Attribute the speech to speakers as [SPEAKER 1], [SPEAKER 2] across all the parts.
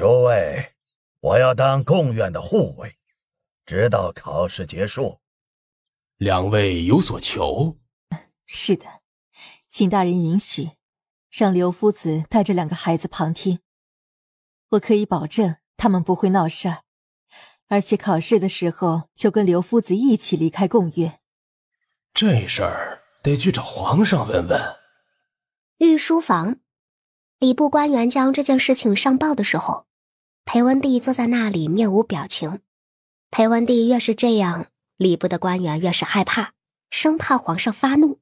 [SPEAKER 1] 诸位，我要当贡院的护卫，直到考试结束。两位有所求？
[SPEAKER 2] 是的，请大人允许，让刘夫子带着两个孩子旁听，我可以保证他们不会闹事儿，而且考试的时候就跟刘夫子一起离开贡院。
[SPEAKER 1] 这事儿得去找皇上问问。
[SPEAKER 3] 御书房，礼部官员将这件事情上报的时候。裴文帝坐在那里面无表情。裴文帝越是这样，礼部的官员越是害怕，生怕皇上发怒。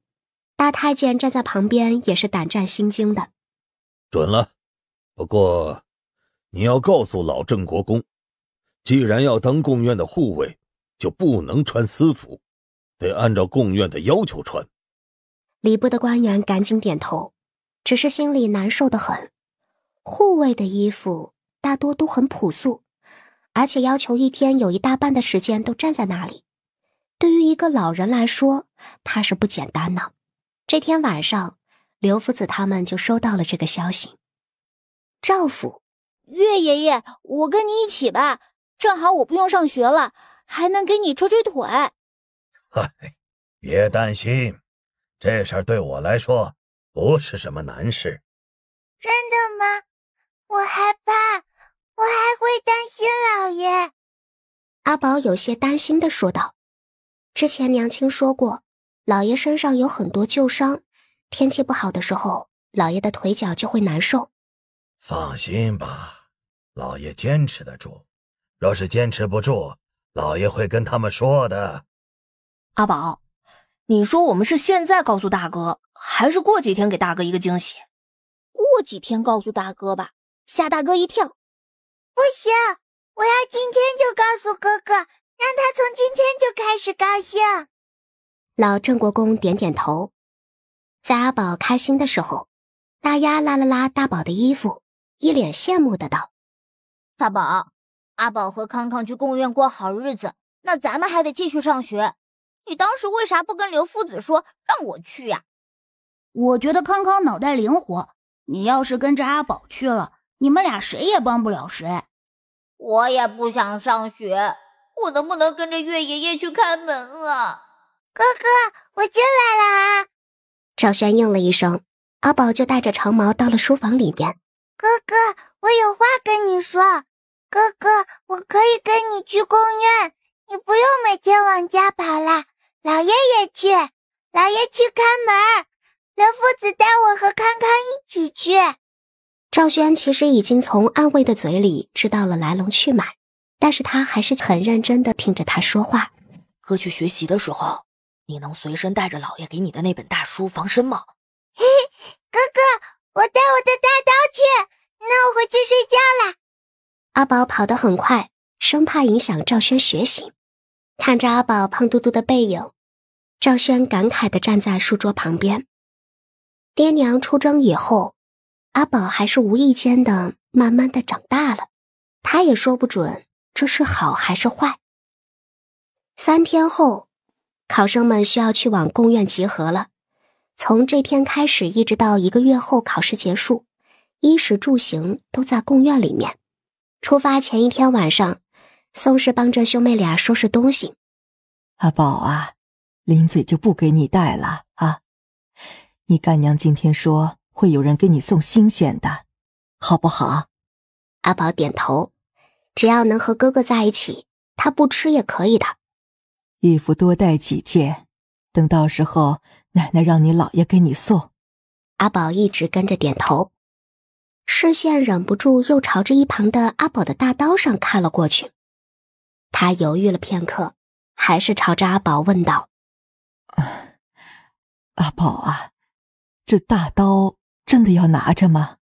[SPEAKER 3] 大太监站在旁边也是胆战心惊的。
[SPEAKER 4] 准了，不过你要告诉老郑国公，既然要当贡院的护卫，就不能穿私服，得按照贡院的要求穿。
[SPEAKER 3] 礼部的官员赶紧点头，只是心里难受的很。护卫的衣服。大多都很朴素，而且要求一天有一大半的时间都站在那里。对于一个老人来说，怕是不简单呢。这天晚上，刘夫子他们就收到了这个消息。赵府，岳爷爷，我跟你一起吧，正好我不用上学了，还能给你捶捶腿。
[SPEAKER 1] 嗨，别担心，这事儿对我来说不是什么难事。
[SPEAKER 5] 真的吗？我害
[SPEAKER 3] 怕。我还会担心老爷，阿宝有些担心的说道：“之前娘亲说过，老爷身上有很多旧伤，天气不好的时候，老爷的腿脚就会难受。
[SPEAKER 1] 放心吧，老爷坚持得住。若是坚持不住，老爷会跟他们说的。”
[SPEAKER 3] 阿宝，你说我们是现在告诉大哥，还是过几天给大哥一个惊喜？过几天告诉大哥吧，吓大哥一跳。不行，我要今天就告诉哥哥，让他从今天就开始高兴。老郑国公点点头。在阿宝开心的时候，大丫拉了拉大宝的衣服，一脸羡慕的道：“大宝，阿宝和康康去贡院过好日子，那咱们还得继续上学。你当时为啥不跟刘夫子说让我去呀？我觉得康康脑袋灵活，你要是跟着阿宝去了。”你们俩谁也帮不了谁，我也不想上学。我能不能跟着岳爷爷去开门啊？哥哥，我进来了啊！赵轩应了一声，阿宝就带着长毛到了书房里边。
[SPEAKER 5] 哥哥，我有话跟你说。哥哥，我可以跟你去公园，你不用每天往家跑了。老爷也去，老爷去看门。刘夫
[SPEAKER 3] 子带我和康康一起去。赵轩其实已经从暗卫的嘴里知道了来龙去脉，但是他还是很认真的听着他说话。哥去
[SPEAKER 6] 学习的时候，你能随身带着老爷给你的那本大书防身吗？
[SPEAKER 5] 嘿嘿，哥哥，我带我的大刀去。那我回去睡觉啦。
[SPEAKER 3] 阿宝跑得很快，生怕影响赵轩学习。看着阿宝胖嘟嘟的背影，赵轩感慨地站在书桌旁边。爹娘出征以后。阿宝还是无意间的，慢慢的长大了，他也说不准这是好还是坏。三天后，考生们需要去往贡院集合了。从这天开始，一直到一个月后考试结束，衣食住行都在贡院里面。出发前一天晚上，宋氏帮着兄妹俩收拾东西。
[SPEAKER 2] 阿宝啊，零嘴就不给你带了啊，你干娘今天说。会有人给你送新鲜的，好不好？阿宝点头，只要能和哥哥在一起，他不吃也可以的。义父多带几件，等到时候奶奶让你姥爷给你送。阿宝一直跟着点头，视线忍不住又朝着一旁
[SPEAKER 3] 的阿宝的大刀上看了过去。他犹豫了片刻，还是
[SPEAKER 2] 朝着阿宝问道：“阿宝啊，这大刀。”真的要拿着吗，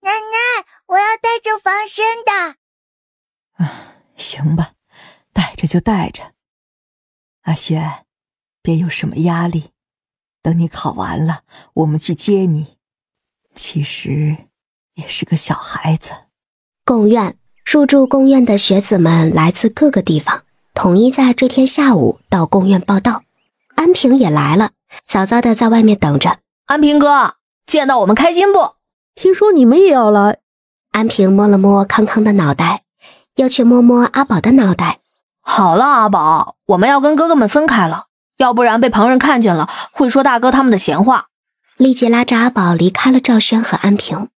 [SPEAKER 5] 奶奶？我要带着防身
[SPEAKER 2] 的。啊，行吧，带着就带着。阿轩，别有什么压力。等你考完了，我们去接你。其实也是个小孩子。
[SPEAKER 3] 贡院入住贡院的学子们来自各个地方，统一在这天下午到贡院报到。安平也来了，早早的在外面等着。安平哥。见到我们开心不？听说你们也要来。安平摸了摸康康的脑袋，又去摸摸阿宝的脑袋。好了，阿宝，我们要跟哥哥们分开了，要不然被旁人看见了，会说大哥他们的闲话。立即拉着阿宝离开了。赵轩和安平、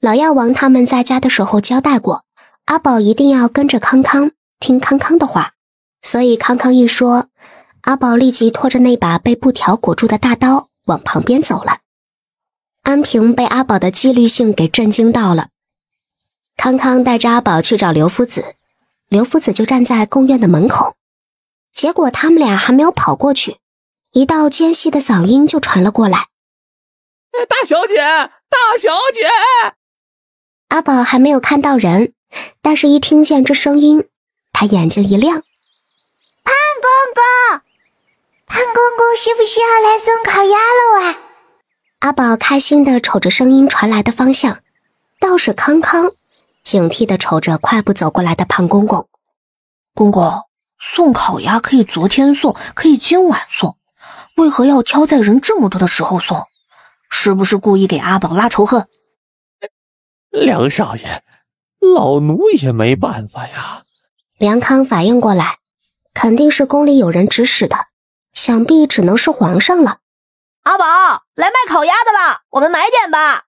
[SPEAKER 3] 老药王他们在家的时候交代过，阿宝一定要跟着康康，听康康的话。所以康康一说，阿宝立即拖着那把被布条裹住的大刀往旁边走了。安平被阿宝的纪律性给震惊到了。康康带着阿宝去找刘夫子，刘夫子就站在贡院的门口。结果他们俩还没有跑过去，一道尖细的嗓音就传了过来：“
[SPEAKER 5] 大小姐，
[SPEAKER 3] 大小姐！”阿宝还没有看到人，但是一听见这声音，他眼睛一亮：“胖公公，胖公公，是不是要来送烤鸭了啊？”阿宝开心地瞅着声音传来的方向，倒是康康警惕地瞅着快步走过来的胖公公。公公送烤鸭可以昨天送，可以今晚送，为何要挑在人这么多的时候送？是不是故意给阿宝拉仇恨？
[SPEAKER 7] 梁少爷，老奴也没办法呀。
[SPEAKER 3] 梁康反应过来，肯定是宫里有人指使的，想必只能是皇上了。阿宝来卖烤鸭的
[SPEAKER 2] 了，我们买点吧。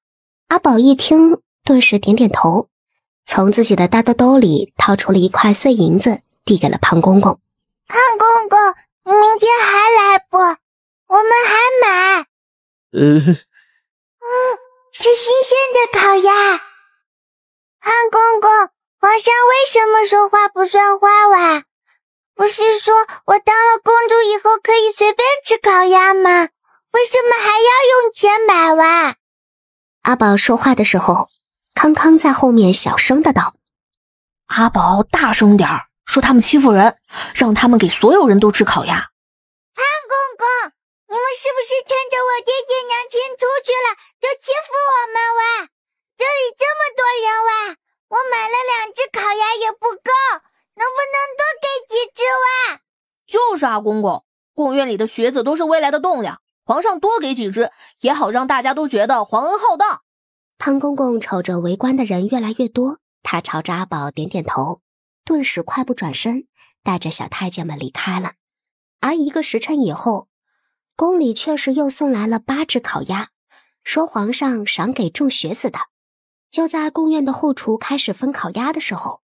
[SPEAKER 3] 阿宝一听，顿时点点头，从自己的大兜兜里掏出了一块碎银子，递给了胖公公。胖
[SPEAKER 2] 公公，
[SPEAKER 5] 你明天还来不？我们还买。
[SPEAKER 1] 呃，嗯，
[SPEAKER 5] 是新鲜的烤鸭。胖公公，皇上为什么说话不算话哇？不是说我当了公主以后可以随便吃烤鸭吗？为什么还要用钱买
[SPEAKER 3] 哇？阿宝说话的时候，康康在后面小声的道：“阿宝，大声点儿，说他们欺负人，让他们给所有人都吃烤鸭。”
[SPEAKER 5] 胖公公，你们是不是趁着我爹爹娘亲出去了，就欺负我们哇？这里这么多人哇，我买了
[SPEAKER 3] 两只烤鸭也不够，能不能多给几只哇？就是啊，公公，贡院里的学子都是未来的栋梁。皇上多给几只也好，让大家
[SPEAKER 6] 都觉得皇恩
[SPEAKER 3] 浩荡。潘公公瞅着围观的人越来越多，他朝着阿宝点点头，顿时快步转身，带着小太监们离开了。而一个时辰以后，宫里确实又送来了八只烤鸭，说皇上赏给众学子的。就在宫院的后厨开始分烤鸭的时候，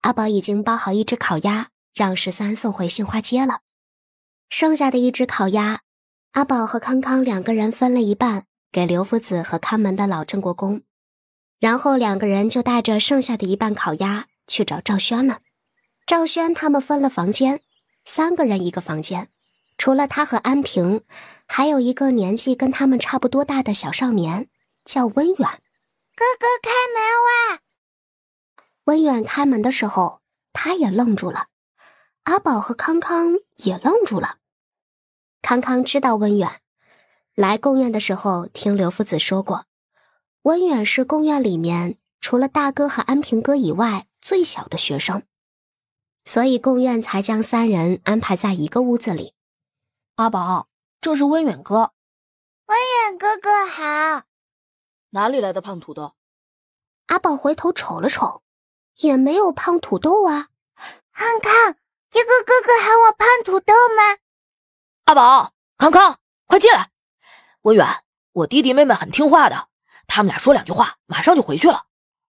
[SPEAKER 3] 阿宝已经包好一只烤鸭，让十三送回杏花街了。剩下的一只烤鸭。阿宝和康康两个人分了一半给刘夫子和看门的老郑国公，然后两个人就带着剩下的一半烤鸭去找赵轩了。赵轩他们分了房间，三个人一个房间，除了他和安平，还有一个年纪跟他们差不多大的小少年，叫温远。哥哥开门哇！温远开门的时候，他也愣住了，阿宝和康康也愣住了。康康知道温远来贡院的时候，听刘夫子说过，温远是贡院里面除了大哥和安平哥以外最小的学生，所以贡院才将三人安排在一个屋子里。阿宝，这是温远哥。温
[SPEAKER 6] 远哥哥
[SPEAKER 3] 好。哪里来的胖土豆？阿宝回头瞅了瞅，也没有胖土豆啊。康康，这个哥哥喊我胖土豆
[SPEAKER 5] 吗？阿宝，康康，快进来！温远，我弟弟
[SPEAKER 6] 妹妹很听话的，他们俩说两句话，马上就回去了。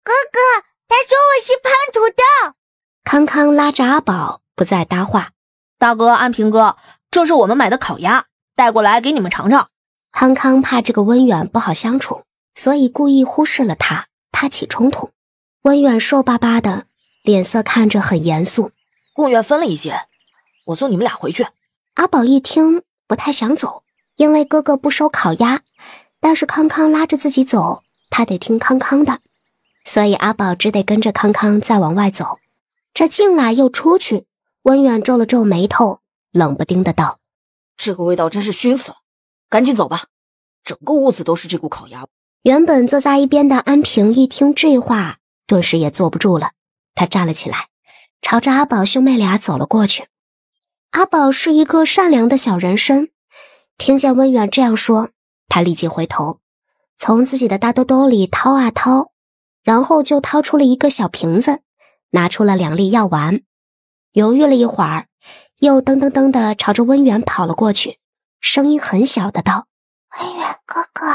[SPEAKER 6] 哥哥，他说我是
[SPEAKER 3] 胖土豆。康康拉着阿宝，不再搭话。大哥，安平哥，这是我们买的烤鸭，带过来给你们尝尝。康康怕这个温远不好相处，所以故意忽视了他，他起冲突。温远瘦巴巴的，脸色看着很严肃。贡院分了一些，我送你们俩回去。阿宝一听，不太想走，因为哥哥不收烤鸭，但是康康拉着自己走，他得听康康的，所以阿宝只得跟着康康再往外走。这进来又出去，温远皱了皱眉头，冷不丁的道：“这个味道真是熏死了，赶紧走吧，整个屋子都
[SPEAKER 6] 是
[SPEAKER 2] 这股烤鸭。”
[SPEAKER 3] 原本坐在一边的安平一听这话，顿时也坐不住了，他站了起来，朝着阿宝兄妹俩走了过去。阿宝是一个善良的小人参，听见温远这样说，他立即回头，从自己的大兜兜里掏啊掏，然后就掏出了一个小瓶子，拿出了两粒药丸，犹豫了一会儿，又噔噔噔的朝着温远跑了过去，声音很小的道：“温远
[SPEAKER 5] 哥哥，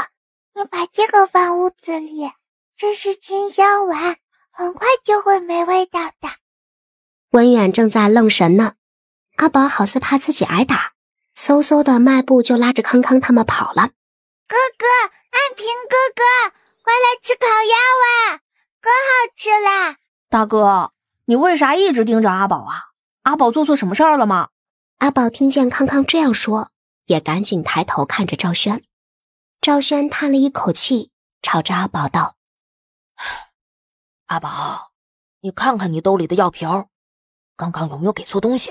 [SPEAKER 5] 你把这个放屋子里，这是清香丸，很快就会
[SPEAKER 3] 没味道的。”温远正在愣神呢。阿宝好似怕自己挨打，嗖嗖的迈步就拉着康康他们跑了。哥
[SPEAKER 5] 哥，安平哥哥，快来吃烤鸭哇，可好吃了！
[SPEAKER 3] 大哥，你为啥一直盯着阿宝啊？阿宝做错什么事儿了吗？阿宝听见康康这样说，也赶紧抬头看着赵轩。赵轩叹了一口气，朝着阿宝道：“阿宝，你看看你兜里的药瓶，刚刚有没有给错东西？”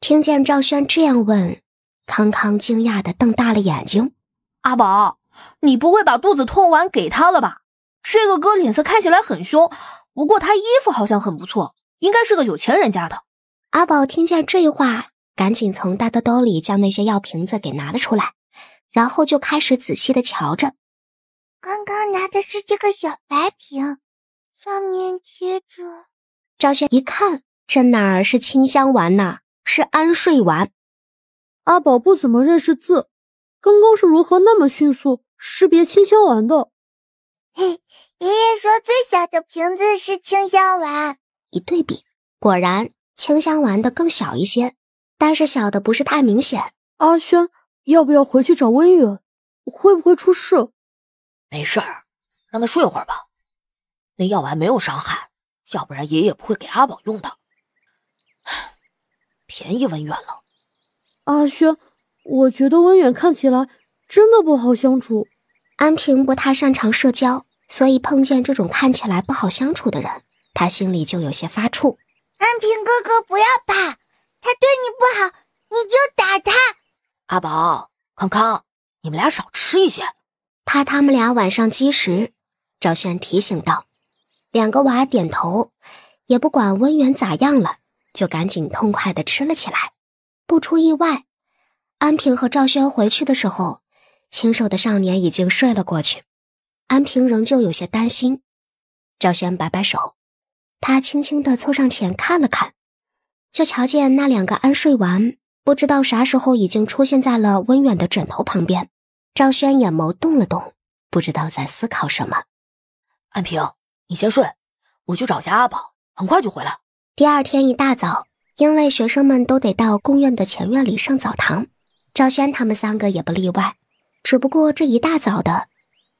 [SPEAKER 3] 听见赵轩这样问，康康惊讶的瞪大了眼睛：“阿宝，你不会把肚子痛丸给他了吧？”这个哥脸色看起来很凶，不过他衣服好像很不错，应该是个有钱人家的。阿宝听见这话，赶紧从大的兜里将那些药瓶子给拿了出来，然后就开始仔细的瞧着。
[SPEAKER 5] 刚刚拿的是这个小白瓶，上面贴着。
[SPEAKER 3] 赵轩一看，这哪儿是清香丸呢？是安睡丸，阿宝不怎么认识字，刚刚是如何那么迅速识别清香丸的？嘿，爷爷说最小的
[SPEAKER 5] 瓶子是清香丸，
[SPEAKER 3] 一对比，果然清香丸的更小一些，但是小的不是太明显。阿轩，要不要回去找温玉？会不会出事？
[SPEAKER 6] 没事儿，让他睡会儿吧，那药丸没有伤害，要不然爷爷不会给阿宝用的。便宜文远了，
[SPEAKER 3] 阿轩，我觉得文远看起来真的不好相处。安平不太擅长社交，所以碰见这种看起来不好相处的人，他心里就有些发怵。安平哥哥，不要怕，他对你不好，你就打他。阿宝、康康，你们俩少吃一些，怕他们俩晚上积食。赵轩提醒道。两个娃点头，也不管温远咋样了。就赶紧痛快地吃了起来。不出意外，安平和赵轩回去的时候，清瘦的少年已经睡了过去。安平仍旧有些担心。赵轩摆摆手，他轻轻地凑上前看了看，就瞧见那两个安睡丸不知道啥时候已经出现在了温远的枕头旁边。赵轩眼眸动了动，不知道在思考什么。安平，你先睡，我去找下阿宝，很快就回来。第二天一大早，因为学生们都得到贡院的前院里上澡堂，赵轩他们三个也不例外。只不过这一大早的，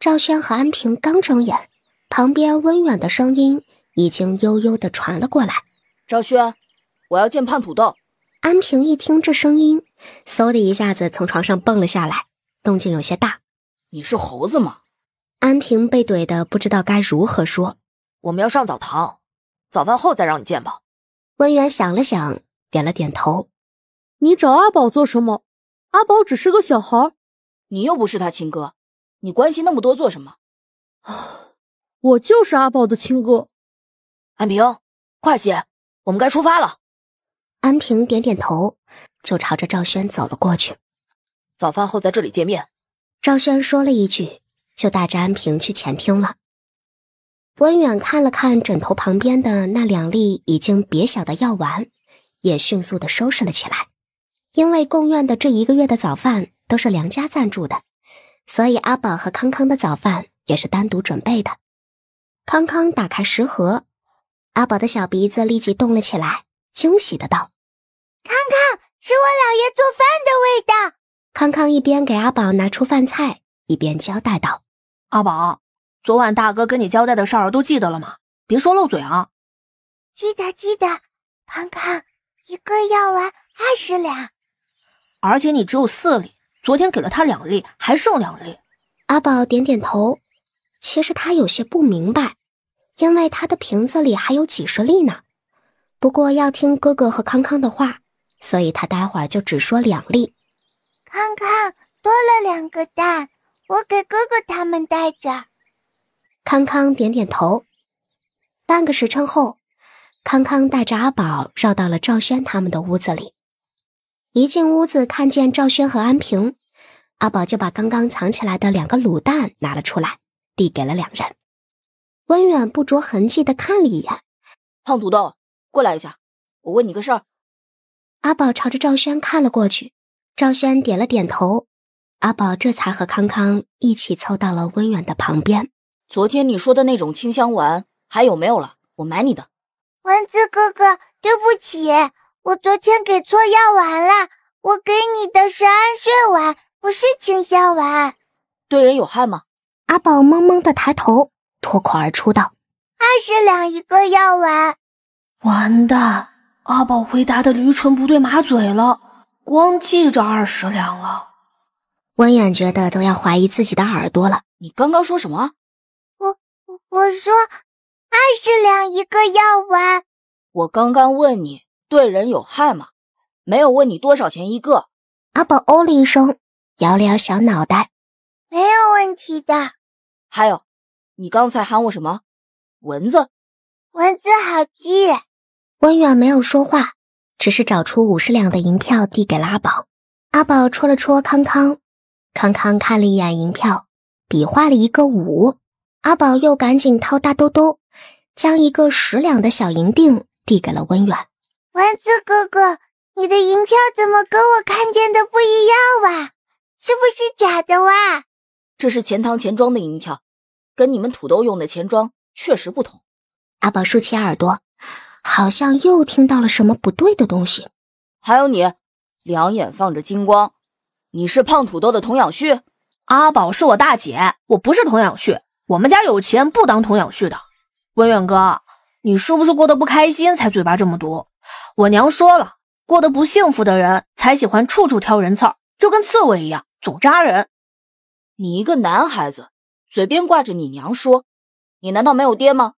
[SPEAKER 3] 赵轩和安平刚睁眼，旁边温远的声音已经悠悠地传了过来：“赵轩，我要见胖土豆。”安平一听这声音，嗖的一下子从床上蹦了下来，动静有些大。“你是猴子吗？”安平被怼的不知道该如何说。
[SPEAKER 6] “我们要上澡堂，早饭后再让你见吧。”
[SPEAKER 3] 文远想了想，点了点头。你找阿宝
[SPEAKER 6] 做什么？阿宝只是个小孩，你又不是他亲哥，你关心那么多做什么？我就是阿宝的亲哥。安平，快些，我们该出发了。安平点点头，就朝着赵
[SPEAKER 3] 轩走了过去。早饭后在这里见面。赵轩说了一句，就带着安平去前厅了。文远看了看枕头旁边的那两粒已经瘪小的药丸，也迅速的收拾了起来。因为贡院的这一个月的早饭都是梁家赞助的，所以阿宝和康康的早饭也是单独准备的。康康打开食盒，阿宝的小鼻子立即动了起来，惊喜的道：“康康，是我姥爷做饭的味道。”康康一边给阿宝拿出饭菜，一边交代道：“阿宝。”
[SPEAKER 6] 昨晚大哥跟你交代的事儿都记得了吗？别说漏嘴啊！
[SPEAKER 5] 记得记得，康康一个药丸二十两，
[SPEAKER 3] 而且你只有四粒，昨天给了他两粒，还剩两粒。阿宝点点头，其实他有些不明白，因为他的瓶子里还有几十粒呢。不过要听哥哥和康康的话，所以他待会儿就只说两粒。康康多了两个蛋，我给哥哥他们带着。康康点点头。半个时辰后，康康带着阿宝绕到了赵轩他们的屋子里。一进屋子，看见赵轩和安平，阿宝就把刚刚藏起来的两个卤蛋拿了出来，递给了两人。温远不着痕迹的看了一眼，胖土豆，过来一下，我问你个事儿。阿宝朝着赵轩看了过去，赵轩点了点头，阿宝这才和康康一起凑到了温远的旁边。
[SPEAKER 6] 昨天你说的那种清香丸还有没有了？我买你的，
[SPEAKER 5] 蚊子哥哥，对不起，我昨天给错药丸了，我给你的是安睡丸，不是清香丸。对人有害吗？
[SPEAKER 3] 阿宝懵懵的抬头，脱口而出道：“二十两一个药丸。”完蛋！阿宝回答的驴唇不对马嘴了，光记着二十两了。温远觉得都要怀疑自己的耳朵了，你刚刚说什么？我说二十两一个药
[SPEAKER 6] 丸，我刚刚问你对人有害吗？没有问你多少钱一个。
[SPEAKER 5] 阿宝哦了一声，摇了摇小脑袋，
[SPEAKER 6] 没有问题的。还有，你刚才喊我什么？
[SPEAKER 3] 蚊子，蚊子好记。温远没有说话，只是找出五十两的银票递给阿宝。阿宝戳了戳康康，康康看了一眼银票，比划了一个五。阿宝又赶紧掏大兜兜，将一个十两的小银锭递给了温远。
[SPEAKER 5] 丸子哥哥，你的银票怎么跟我看见的不一样哇？是不是假的哇？这是钱塘钱庄的
[SPEAKER 6] 银
[SPEAKER 3] 票，跟你们土豆用的
[SPEAKER 6] 钱庄确实不同。
[SPEAKER 3] 阿宝竖起耳朵，好像又听到了什么不对的东西。还有你，两眼放
[SPEAKER 6] 着金光，你是胖土豆的童养婿？阿宝是我大姐，我不是童养婿。我们家有钱，不当童养婿的。温远哥，你是不是过得不开心才嘴巴这么毒？我娘说了，过得不幸福的人才喜欢处处挑人刺儿，就跟刺猬一样，总扎人。你一个男孩子，嘴边挂着你娘说，你难道没有爹吗？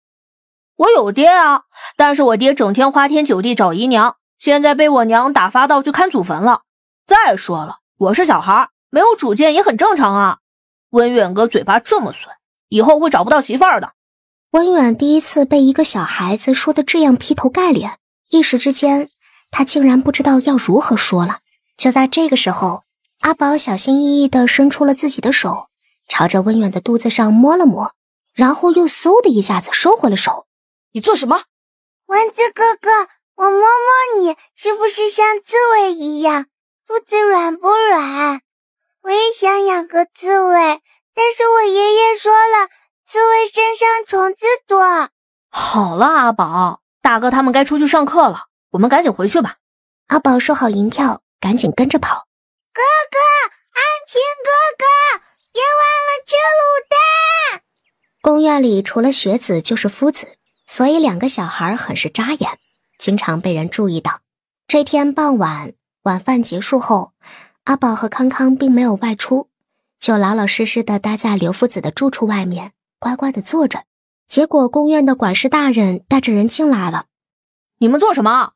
[SPEAKER 6] 我有爹啊，但是我爹整天花天酒地找姨娘，现在被我娘打发到去看祖坟了。
[SPEAKER 3] 再说了，我是小孩，没有主见也很正常啊。温远哥嘴巴这么损。以后会找不到媳妇儿的。温远第一次被一个小孩子说的这样劈头盖脸，一时之间他竟然不知道要如何说了。就在这个时候，阿宝小心翼翼地伸出了自己的手，朝着温远的肚子上摸了摸，然后又嗖的一下子收回了手。你做什么？
[SPEAKER 5] 蚊子哥哥，我摸摸你，是不是像刺猬一样？肚子软不软？我也想养个刺猬。但是我爷爷
[SPEAKER 3] 说了，刺猬身上虫子多。好了，阿宝，大哥他们该出去上课了，我们赶紧回去吧。阿宝收好银票，赶紧跟着跑。哥哥，安
[SPEAKER 5] 平哥哥，别忘了吃卤蛋。
[SPEAKER 3] 公园里除了学子就是夫子，所以两个小孩很是扎眼，经常被人注意到。这天傍晚，晚饭结束后，阿宝和康康并没有外出。就老老实实的待在刘夫子的住处外面，乖乖的坐着。结果，贡院的管事大人带着人进来了。你们做什么？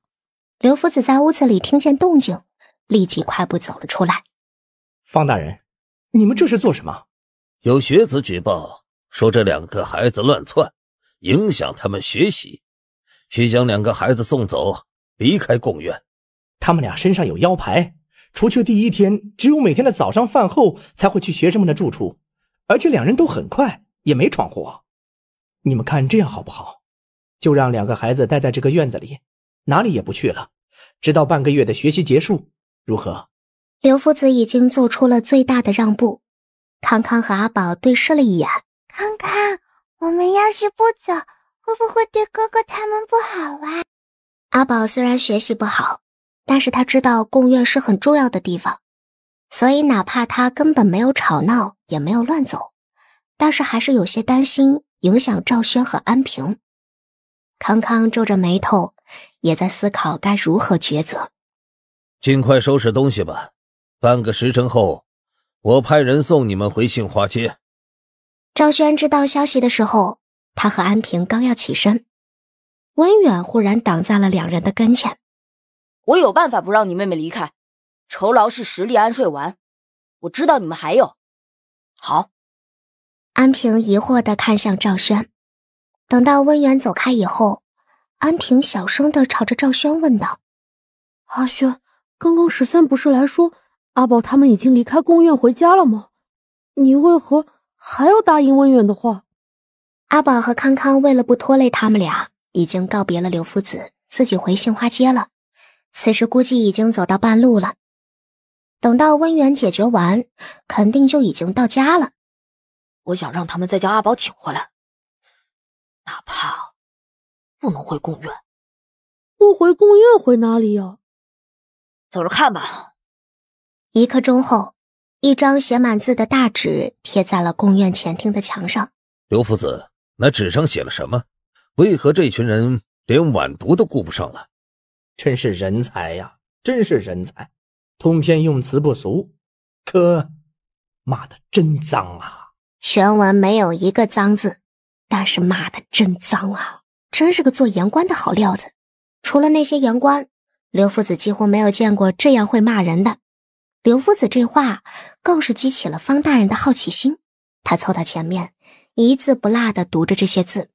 [SPEAKER 3] 刘夫子在屋子里听见动静，立即快步
[SPEAKER 4] 走了出来。方大人，你们这是做什么？有学子举报说这两个孩子乱窜，影响他们学习，需将两个孩子送走，离开贡院。他们俩身上有腰牌。除去第一天，只有每天的早上饭后才会去学生们的住处，而且两人都很快，也没闯祸。你们看这样好不好？就让两个孩子待在这个院子里，哪里也不去了，直到半个月的学习结束，如何？
[SPEAKER 3] 刘夫子已经做出了最大的让步。康康和阿宝对视了一眼，康康，我们要是不走，会不会对哥哥他们不好啊？阿宝虽然学习不好。但是他知道贡院是很重要的地方，所以哪怕他根本没有吵闹，也没有乱走，但是还是有些担心影响赵轩和安平。康康皱着眉头，也在思考该如何抉择。
[SPEAKER 4] 尽快收拾东西吧，半个时辰后，我派人送你们回杏花街。
[SPEAKER 3] 赵轩知道消息的时候，他和安平刚要起身，温远忽然挡在了两人的跟前。
[SPEAKER 6] 我有办法不让你妹妹离开，酬劳是实力安睡丸。我知道你们还有。好。
[SPEAKER 3] 安平疑惑的看向赵轩。等到温远走开以后，安平小声的朝着赵轩问道：“阿轩，刚刚十三不是来说阿宝他们已经离开贡院回家了吗？你为何还要答应温远的话？”阿宝和康康为了不拖累他们俩，已经告别了刘夫子，自己回杏花街了。此时估计已经走到半路了，等到温源解决完，肯定就已经到家了。
[SPEAKER 6] 我想让他们再将阿宝请回来，哪怕不能回贡院，
[SPEAKER 3] 不回贡院回哪里呀？
[SPEAKER 6] 走着看吧。
[SPEAKER 3] 一刻钟后，一张写满字的大纸贴在了贡院前厅的墙上。
[SPEAKER 4] 刘夫子，那纸上写了什么？为何这群人连晚读都顾不上了？真是人才呀！真是人才，通篇用词不俗，可骂的真脏啊！
[SPEAKER 3] 全文没有一个脏字，但是骂的真脏啊！真是个做盐官的好料子。除了那些盐官，刘夫子几乎没有见过这样会骂人的。刘夫子这话更是激起了方大人的好奇心，他凑到前面，一字不落的读着这些字。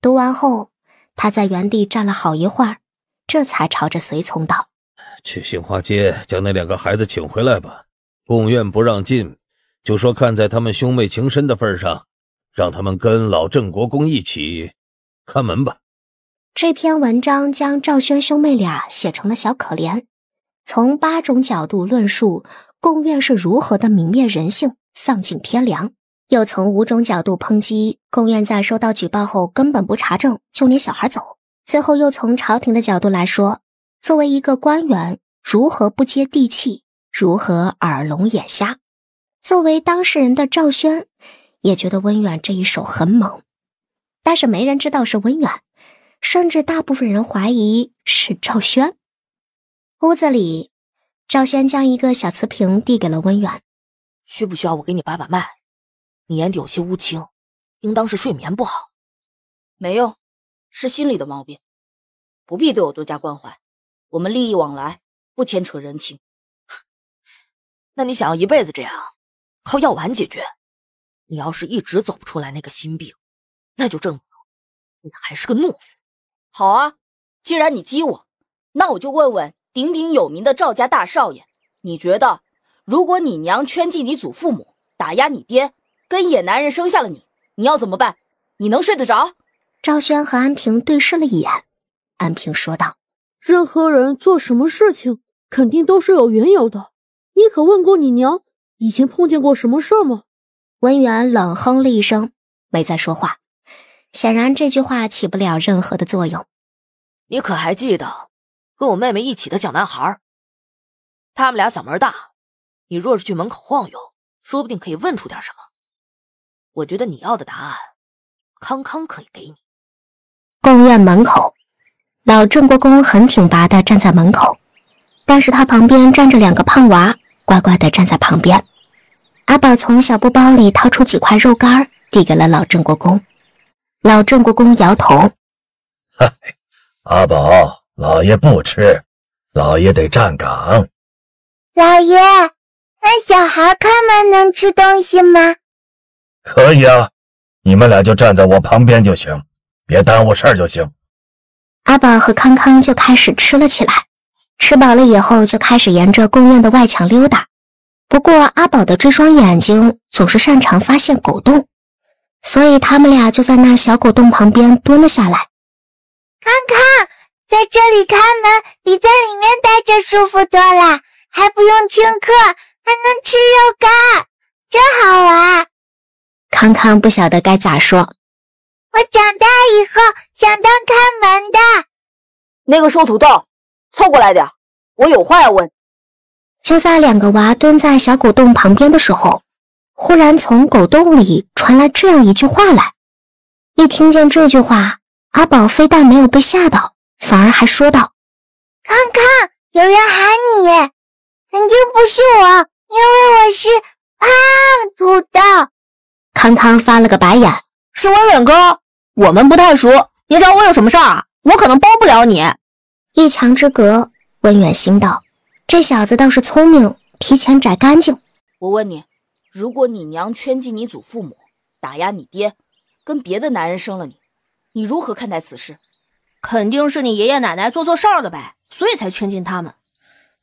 [SPEAKER 3] 读完后，他在原地站了好一会儿。这才朝着随从道：“
[SPEAKER 4] 去杏花街将那两个孩子请回来吧。贡院不让进，就说看在他们兄妹情深的份上，让他们跟老郑国公一起看门吧。”
[SPEAKER 3] 这篇文章将赵轩兄妹俩写成了小可怜，从八种角度论述贡院是如何的泯灭人性、丧尽天良，又从五种角度抨击贡院在收到举报后根本不查证，就撵小孩走。最后又从朝廷的角度来说，作为一个官员，如何不接地气，如何耳聋眼瞎？作为当事人的赵轩，也觉得温远这一手很猛，但是没人知道是温远，甚至大部分人怀疑是赵轩。屋子里，赵轩将一个小瓷瓶递给了温远：“
[SPEAKER 6] 需不需
[SPEAKER 3] 要我给你把把脉？
[SPEAKER 6] 你眼底有些乌青，应当是睡眠不好。”“没用。”是心里的毛病，不必对我多加关怀。我们利益往来，不牵扯人情。那你想要一辈子这样，靠药丸解决？你要是一直走不出来那个心病，那就证明你还是个懦夫。好啊，既然你激我，那我就问问鼎鼎有名的赵家大少爷，你觉得，如果你娘圈禁你祖父母，打压你爹，跟野男人生下了你，
[SPEAKER 3] 你要怎么办？你能睡得着？赵轩和安平对视了一眼，安平说道：“任何人做什么事情，肯定都是有缘由的。你可问过你娘以前碰见过什么事儿吗？”文远冷哼了一声，没再说话。显然这句话起不了任何的作用。
[SPEAKER 6] 你可还记得跟我妹妹一起的小男孩？他们俩嗓门大，你若是去门口晃悠，说不定可以问出点什么。我觉得你要
[SPEAKER 3] 的答案，康康可以给你。贡院门口，老郑国公很挺拔的站在门口，但是他旁边站着两个胖娃，乖乖的站在旁边。阿宝从小布包里掏出几块肉干，递给了老郑国公。老郑国公摇头：“
[SPEAKER 1] 阿宝，老爷不吃，老爷得站岗。”“
[SPEAKER 3] 老爷，
[SPEAKER 5] 那小孩他门能吃东西吗？”“
[SPEAKER 1] 可以啊，你们俩就站在我旁边就行。”别耽误事儿就行。
[SPEAKER 3] 阿宝和康康就开始吃了起来，吃饱了以后就开始沿着公园的外墙溜达。不过阿宝的这双眼睛总是擅长发现狗洞，所以他们俩就在那小狗洞旁边蹲了下来。康
[SPEAKER 5] 康在这里开门比在里面待着舒服多了，还不用听课，还能吃肉干，真好玩。
[SPEAKER 3] 康康不晓得该咋说。
[SPEAKER 5] 我长大以后想当看门的。
[SPEAKER 6] 那个瘦土豆，凑过来点，我有话要问。就在两个
[SPEAKER 3] 娃蹲在小狗洞旁边的时候，忽然从狗洞里传来这样一句话来。一听见这句话，阿宝非但没有被吓到，反而还说道：“
[SPEAKER 5] 康康，有人喊你，肯定不是
[SPEAKER 3] 我，因为我是胖土豆。”康康翻了个白眼：“是我冷哥。”我们不太熟，你找我有什么事儿？我可能帮不了你。一墙之隔，温远心道，这小子倒是聪明，提前摘干净。
[SPEAKER 6] 我问你，如果你娘圈禁你祖父母，打压你爹，跟别的男人生了你，你如何看待此事？肯定是你爷爷
[SPEAKER 3] 奶奶做错事儿了呗，所以才圈禁他们。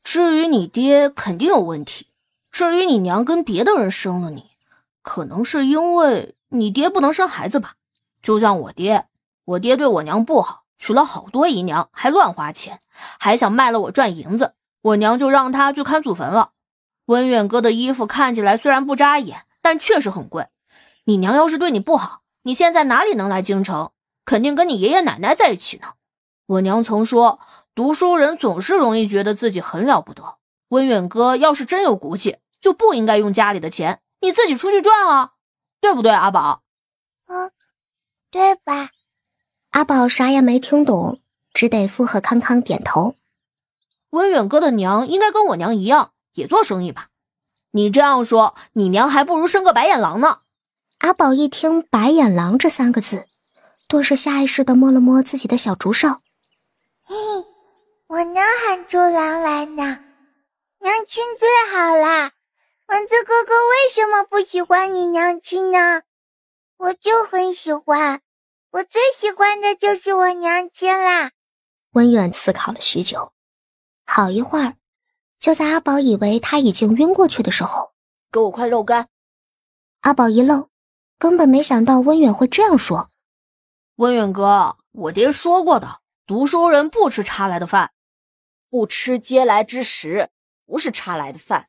[SPEAKER 3] 至于你爹，肯定有问题。至于你娘跟别的人生了你，可能是因为你爹
[SPEAKER 6] 不能生孩子吧。就像我爹，我爹对我娘不好，娶了好多姨娘，
[SPEAKER 3] 还乱花钱，还想卖了我赚银子，我娘就让他去看祖坟了。温远哥的衣服看起来虽然不扎眼，但确实很贵。你娘要是对你不好，你现在哪里能来京城？肯定跟你爷爷奶奶在一起呢。我娘曾说，读书人总是容易觉得自己很了不得。温远哥要是真有骨气，就不应该用家里的钱，你自己出去赚啊，对不对，阿宝？啊。对吧？阿宝啥也没听懂，只得附和康康点头。温远哥的娘应该跟我娘一样，也做生意吧？你这样说，你娘还不如生个白眼狼呢。阿宝一听“白眼狼”这三个字，顿时下意识的摸了摸自己的小竹哨。
[SPEAKER 5] 嘿，我能喊出狼来呢，娘亲最好啦。蚊子哥哥为什么不喜欢你娘亲呢？我就很喜欢，我最喜欢的就是我娘亲啦。
[SPEAKER 3] 温远思考了许久，好一会儿，就在阿宝以为他已经晕过去的时候，给我块肉干。阿宝一愣，根本没想到温远会这样说。
[SPEAKER 6] 温远哥，我爹说过的，读书人不吃差来的饭，不吃嗟来之食，不是差来的饭。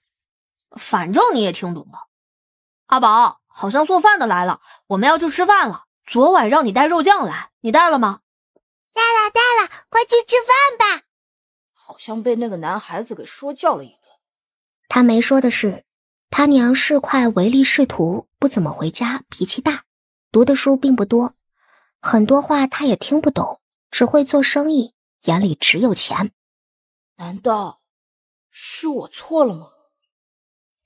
[SPEAKER 6] 反正你也听懂了，阿宝。好像做饭的来了，我们要去吃饭了。昨晚让你带肉酱来，你带了吗？带了，带了。快去吃饭吧。好像被那个男孩子给说教了一顿。
[SPEAKER 3] 他没说的是，他娘是块唯利是图，不怎么回家，脾气大，读的书并不多，很多话他也听不懂，只会做生意，眼里只有钱。
[SPEAKER 6] 难道
[SPEAKER 3] 是我错了吗？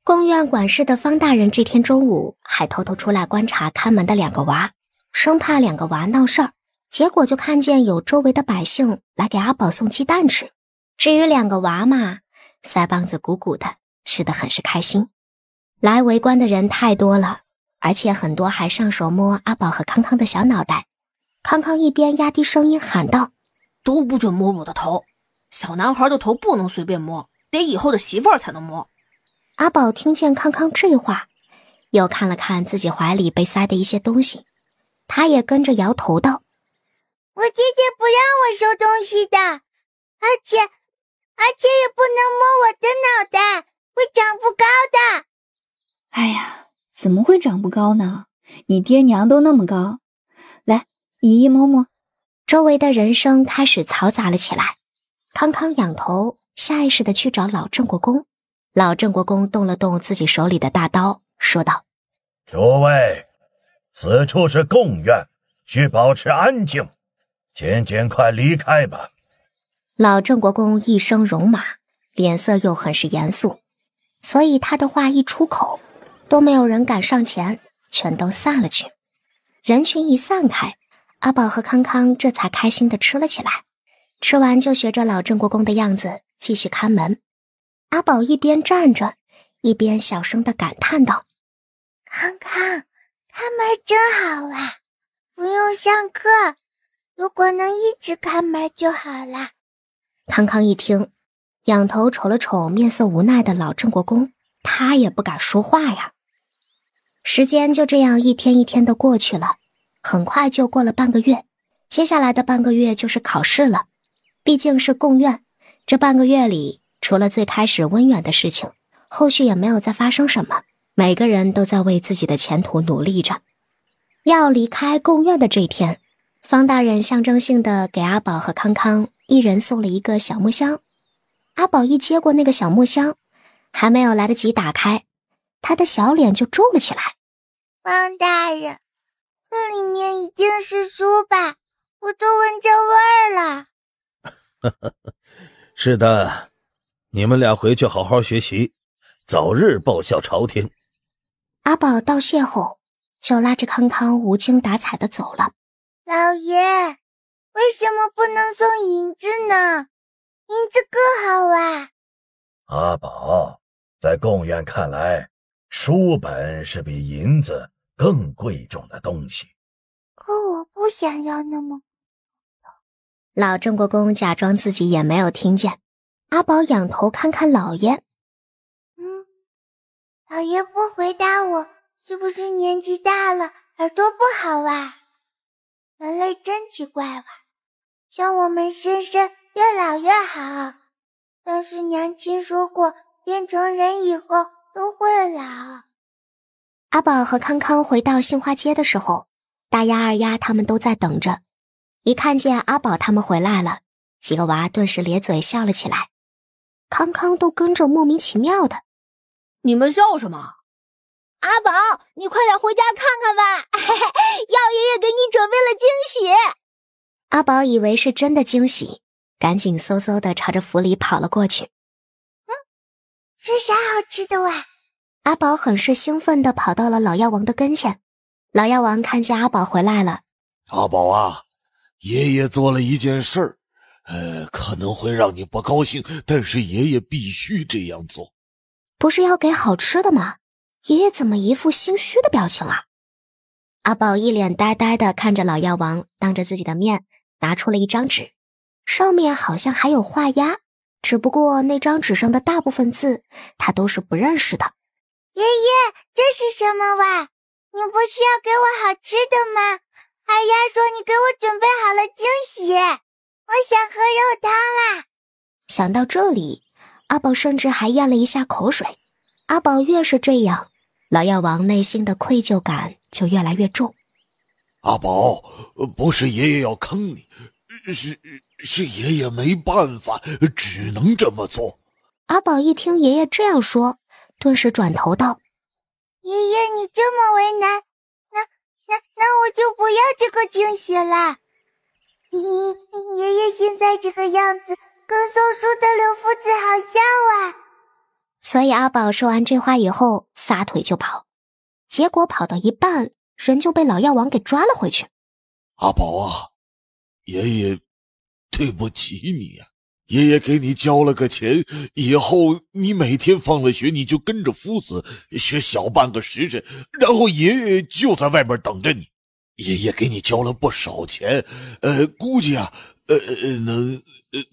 [SPEAKER 3] 贡院管事的方大人这天中午还偷偷出来观察看门的两个娃，生怕两个娃闹事儿。结果就看见有周围的百姓来给阿宝送鸡蛋吃。至于两个娃嘛，腮帮子鼓鼓的，吃的很是开心。来围观的人太多了，而且很多还上手摸阿宝和康康的小脑袋。康康一边压低声音喊道：“都不准摸我的头，小男孩的头不能随便摸，得以后的媳妇儿才能摸。”阿宝听见康康这话，又看了看自己怀里被塞的一些东西，他也跟着摇头道：“我姐姐不让我收东西
[SPEAKER 5] 的，而且，而且也不能摸我的脑袋，会长
[SPEAKER 3] 不高的。”“哎呀，怎么会长不高呢？你爹娘都那么高。”“来，姨姨摸摸。”周围的人声开始嘈杂了起来，康康仰头，下意识的去找老郑国公。老郑国公动了动自己手里的大刀，说道：“
[SPEAKER 1] 诸位，此处是贡院，需保持安静，请尽快离开吧。”
[SPEAKER 3] 老郑国公一生戎马，脸色又很是严肃，所以他的话一出口，都没有人敢上前，全都散了去。人群一散开，阿宝和康康这才开心地吃了起来。吃完就学着老郑国公的样子继续看门。阿宝一边站着，一边小声的感叹道：“康康，开门真好
[SPEAKER 5] 啊，不用上课。如果能一直开门就好
[SPEAKER 3] 了。”康康一听，仰头瞅了瞅面色无奈的老郑国公，他也不敢说话呀。时间就这样一天一天的过去了，很快就过了半个月。接下来的半个月就是考试了，毕竟是贡院，这半个月里。除了最开始温远的事情，后续也没有再发生什么。每个人都在为自己的前途努力着。要离开贡院的这一天，方大人象征性的给阿宝和康康一人送了一个小木箱。阿宝一接过那个小木箱，还没有来得及打开，他的小脸就皱了起来。
[SPEAKER 5] 方大人，这里面一定是书吧？我都闻着味
[SPEAKER 4] 儿了。是的。你们俩回去好好学习，早日报效朝廷。
[SPEAKER 3] 阿宝道谢后，就拉着康康无精打采的走了。
[SPEAKER 5] 老爷，为什么不能送银子呢？银子更好啊！
[SPEAKER 1] 阿宝，在贡院看来，书本是比银子更贵重的东西。
[SPEAKER 3] 可我不想要那么……老郑国公假装自己也没有听见。阿宝仰头看看老爷，嗯，
[SPEAKER 5] 老爷不回答我，是不是年纪大了耳朵不好哇？人类真奇怪哇，像我们先生越老越好，但是娘亲说过，变成人以后
[SPEAKER 3] 都会老。阿宝和康康回到杏花街的时候，大丫二丫他们都在等着，一看见阿宝他们回来了，几个娃顿时咧嘴笑了起来。康康都跟着莫名其妙的，你们笑什么？阿宝，你快点回家看看吧，药爷爷给你准备了惊喜。阿宝以为是真的惊喜，赶紧嗖嗖的朝着府里跑了过去。嗯，是啥好吃的哇？阿宝很是兴奋的跑到了老药王的跟前。老药王看见阿宝回来了，
[SPEAKER 7] 阿宝啊，爷爷做了一件事。呃，可能会让你不高兴，但是爷爷必须这样做。不是要
[SPEAKER 3] 给好吃的吗？爷爷怎么一副心虚的表情啊？阿宝一脸呆呆的看着老药王，当着自己的面拿出了一张纸，上面好像还有画押，只不过那张纸上的大部分字他都是不认识的。
[SPEAKER 5] 爷爷，这是什么哇？你不是要给我好吃的吗？二丫说你给我准备好了惊喜。我想喝肉
[SPEAKER 3] 汤啦！想到这里，阿宝甚至还咽了一下口水。阿宝越是这样，老药王内心的愧疚感就越来越重。
[SPEAKER 7] 阿宝，不是爷爷要坑你，是是爷爷没办法，只能这么做。
[SPEAKER 3] 阿宝一听爷爷这样说，顿时转头道：“
[SPEAKER 5] 爷爷，你这么为难，那那那我就不要这个惊喜了。” 爷爷现在这个样子，跟送书的刘夫子好像啊。
[SPEAKER 3] 所以阿宝说完这话以后，撒腿就跑，结果跑到一半，人就被老药王给抓了回去。
[SPEAKER 7] 阿宝啊，爷爷对不起你呀！爷爷给你交了个钱，以后你每天放了学，你就跟着夫子学小半个时辰，然后爷爷就在外面等着你。爷爷给你交了不少钱，呃，估计啊，呃，能，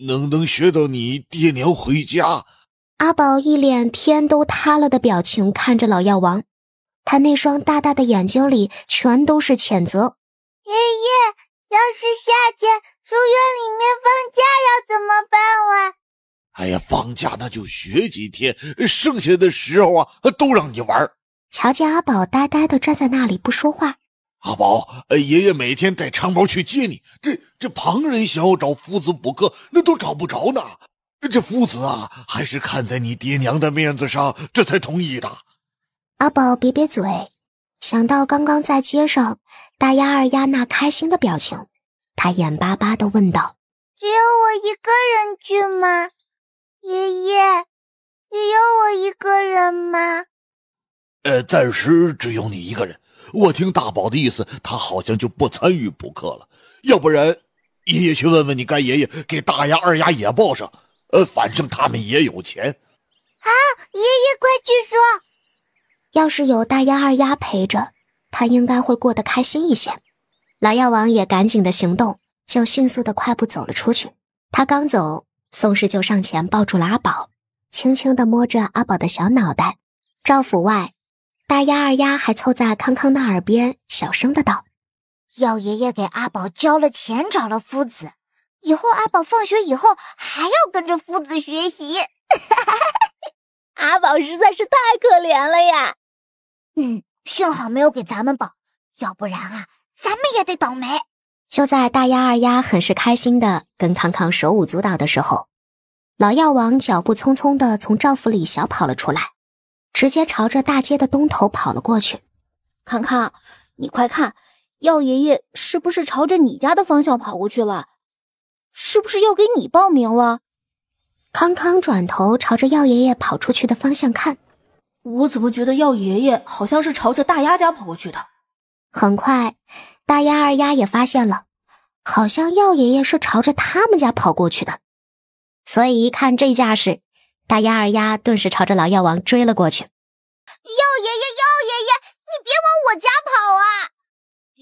[SPEAKER 7] 能，能学到你爹娘回家。
[SPEAKER 3] 阿宝一脸天都塌了的表情看着老药王，他那双大大的眼睛里全都是谴
[SPEAKER 7] 责。
[SPEAKER 5] 爷爷，要是夏天书院里面放假要怎么办啊？
[SPEAKER 7] 哎呀，放假那就学几天，剩下的时候啊，都让你玩。瞧见阿宝呆呆的站在那里不说话。阿宝，爷爷每天带长毛去接你。这这旁人想要找夫子补课，那都找不着呢。这夫子啊，还是看在你爹娘的面子上，这才同意的。
[SPEAKER 3] 阿宝，别别嘴，想到刚刚在街上大丫二丫那开心的表情，他眼巴巴的问道：“
[SPEAKER 5] 只有我一个人去吗？爷爷，只有我一个人吗？”
[SPEAKER 7] 呃，暂时只有你一个人。我听大宝的意思，他好像就不参与补课了。要不然，爷爷去问问你干爷爷，给大丫、二丫也报上。呃，反正他们也有钱。啊，爷爷快去
[SPEAKER 3] 说，要是有大丫、二丫陪着，他应该会过得开心一些。老药王也赶紧的行动，就迅速的快步走了出去。他刚走，宋氏就上前抱住了阿宝，轻轻的摸着阿宝的小脑袋。赵府外。大丫、二丫还凑在康康的耳边小声的道：“药爷爷给阿宝交了钱，找了夫子，以后阿宝放学以
[SPEAKER 5] 后还要跟着夫子学习。阿宝实在是太可怜了呀！嗯，幸好没有给咱们宝，要不然啊，咱们也得倒霉。”
[SPEAKER 3] 就在大丫、二丫很是开心的跟康康手舞足蹈的时候，老药王脚步匆匆的从赵府里小跑了出来。直接朝着大街的东头跑了过去。康康，你快看，药爷爷是不是朝着你家的方向跑过去了？是不是要给你报名了？康康转头朝着药爷爷跑出去的方向看，我怎么觉得药爷爷好像是朝着大丫家跑过去的？很快，大丫、二丫也发现了，好像药爷爷是朝着他们家跑过去的，所以一看这架势。大丫、二丫顿时朝着老药王追了过去。药
[SPEAKER 5] 爷爷，药爷爷，你别往我家跑啊！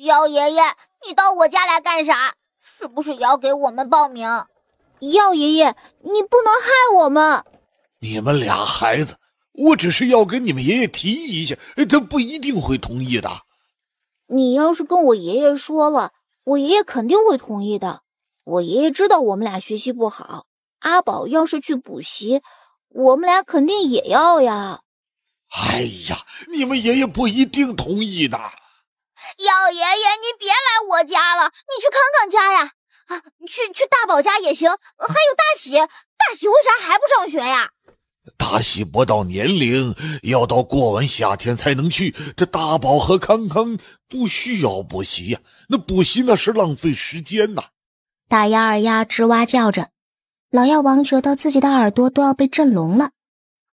[SPEAKER 5] 药
[SPEAKER 3] 爷爷，你到我家来干啥？是不是也要给我们报名？药爷爷，你不能害我们！
[SPEAKER 7] 你们俩孩子，我只是要跟你们爷爷提议一下，他不一定会同意的。
[SPEAKER 3] 你要是跟我爷爷说了，我爷爷肯定会同意的。我爷爷知道我们俩学习不好，阿宝要是去补习。我们俩肯定也要呀！
[SPEAKER 7] 哎呀，你们爷爷不一定同意的。
[SPEAKER 3] 要爷爷，你别来我家了，你去康康家呀！啊，去去大宝家也行。还有大喜，大喜为啥还不上学呀？
[SPEAKER 7] 大喜不到年龄，要到过完夏天才能去。这大宝和康康不需要补习呀，那补习那是浪费时间呐。
[SPEAKER 3] 大丫二丫吱哇叫着。老药王觉得自己的耳朵都要被震聋了，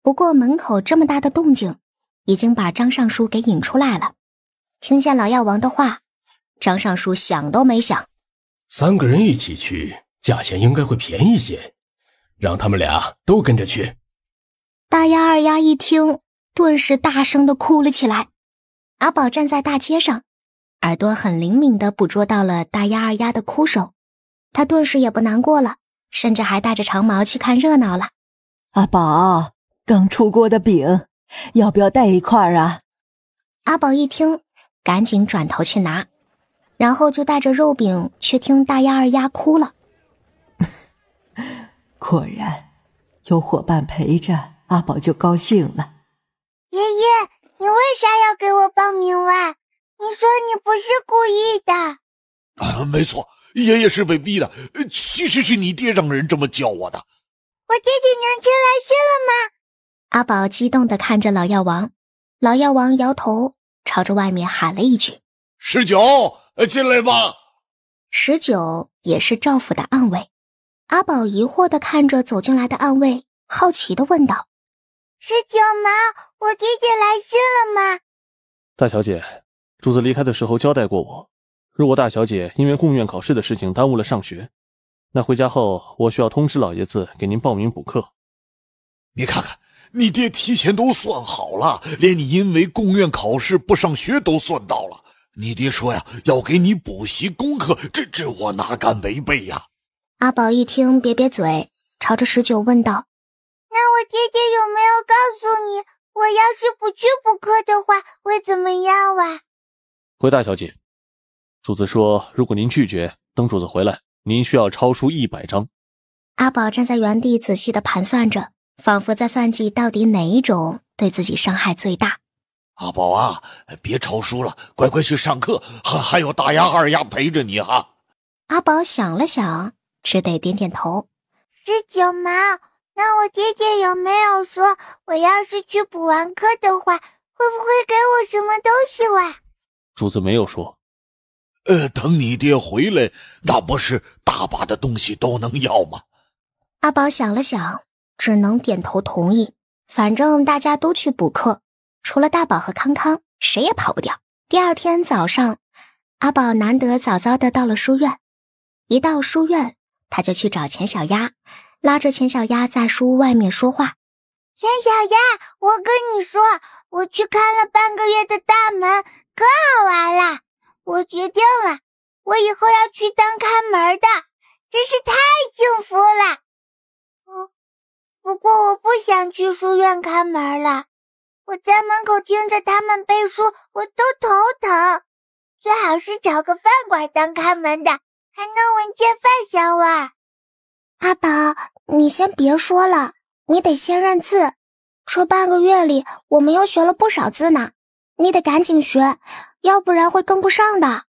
[SPEAKER 3] 不过门口这么大的动静，已经把张尚书给引出来了。听见老药王的话，张尚书想都没想：“
[SPEAKER 1] 三个人一起去，价钱应该会便宜些。让他们俩都跟着去。”
[SPEAKER 3] 大丫、二丫一听，顿时大声的哭了起来。阿宝站在大街上，耳朵很灵敏的捕捉到了大丫、二丫的哭声，他顿时也不难过了。甚至还带着长毛去看热闹了。阿宝，刚出锅的饼，要不要带一块儿啊？阿宝一听，赶紧转头去拿，然后就带着肉饼去听大丫二丫哭了。
[SPEAKER 2] 果然，有伙伴陪着，阿宝就高兴了。
[SPEAKER 5] 爷爷，你为啥要给我报名啊？你说你不是故
[SPEAKER 7] 意的。啊，没错。爷爷是被逼的，其实是你爹让人这么教我的。我
[SPEAKER 3] 爹爹娘亲来信了吗？阿宝激动地看着老药王，老药王摇头，朝着外面喊了一句：“
[SPEAKER 7] 十九，进来吧。”
[SPEAKER 3] 十九也是赵府的暗卫。阿宝疑惑地看着走进来的暗卫，好奇地问道：“十九吗？
[SPEAKER 5] 我爹爹来信了吗？”
[SPEAKER 4] 大小姐，主子离开的时候交代过我。如果大小姐因为贡院考试的事情耽误了上学，那回家后我需要通知老爷子给您报名补课。
[SPEAKER 7] 你看看，你爹提前都算好了，连你因为贡院考试不上学都算到了。你爹说呀，要给你补习功课，这这我哪敢违背呀？
[SPEAKER 3] 阿宝一听，瘪瘪嘴，朝着十九问道：“
[SPEAKER 5] 那我爹爹有没有告诉你，我要是不去补课的话，会怎么样啊？”
[SPEAKER 4] 回大小姐。主子说：“如果您拒绝，等主子回来，您需要抄书一百张。”
[SPEAKER 3] 阿宝站在原地，仔细的盘算着，仿佛在算计到底哪一种对自己伤害最大。
[SPEAKER 7] 阿宝啊，别抄书了，乖乖去上课，还还有大丫、二丫陪着你哈。
[SPEAKER 3] 阿宝想了想，只得点点头。
[SPEAKER 5] 十九毛，那我爹爹有没有说，我要是去补完课的话，会不会给我什么东西哇？
[SPEAKER 7] 主子没有说。呃，等你爹回来，那不是大把的东西都能要吗？
[SPEAKER 3] 阿宝想了想，只能点头同意。反正大家都去补课，除了大宝和康康，谁也跑不掉。第二天早上，阿宝难得早早的到了书院。一到书院，他就去找钱小鸭，拉着钱小鸭在书屋外面说话。钱小鸭，我跟你说，
[SPEAKER 5] 我去看了半个月的大门，可好玩啦！我决定了，我以后要去当看门的，真是太幸福了。不，不过我不想去书院看门了，我在门口听着他们背书，我都头疼。最好是找个饭馆当看门的，还能闻见饭香味。阿宝，
[SPEAKER 3] 你先别说了，你得先认字。这半个月里，我们又学了不少字呢，你得赶紧学。要不然会跟不上的。